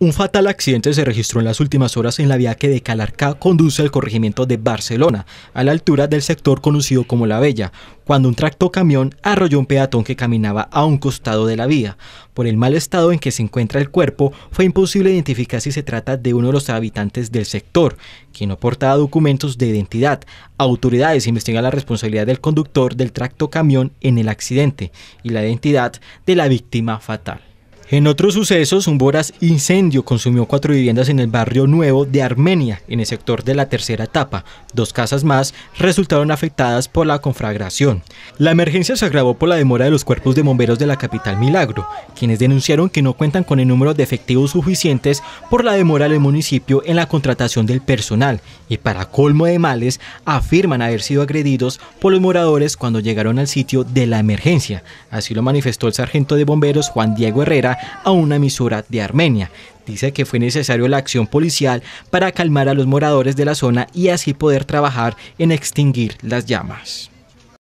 Un fatal accidente se registró en las últimas horas en la vía que de Calarcá conduce al corregimiento de Barcelona, a la altura del sector conocido como La Bella, cuando un tractocamión camión arrolló un peatón que caminaba a un costado de la vía. Por el mal estado en que se encuentra el cuerpo, fue imposible identificar si se trata de uno de los habitantes del sector, quien no portaba documentos de identidad. Autoridades investigan la responsabilidad del conductor del tractocamión en el accidente y la identidad de la víctima fatal. En otros sucesos, un voraz incendio consumió cuatro viviendas en el barrio nuevo de Armenia, en el sector de la tercera etapa. Dos casas más resultaron afectadas por la conflagración. La emergencia se agravó por la demora de los cuerpos de bomberos de la capital Milagro, quienes denunciaron que no cuentan con el número de efectivos suficientes por la demora del municipio en la contratación del personal y para colmo de males afirman haber sido agredidos por los moradores cuando llegaron al sitio de la emergencia. Así lo manifestó el sargento de bomberos Juan Diego Herrera a una misura de Armenia. Dice que fue necesario la acción policial para calmar a los moradores de la zona y así poder trabajar en extinguir las llamas.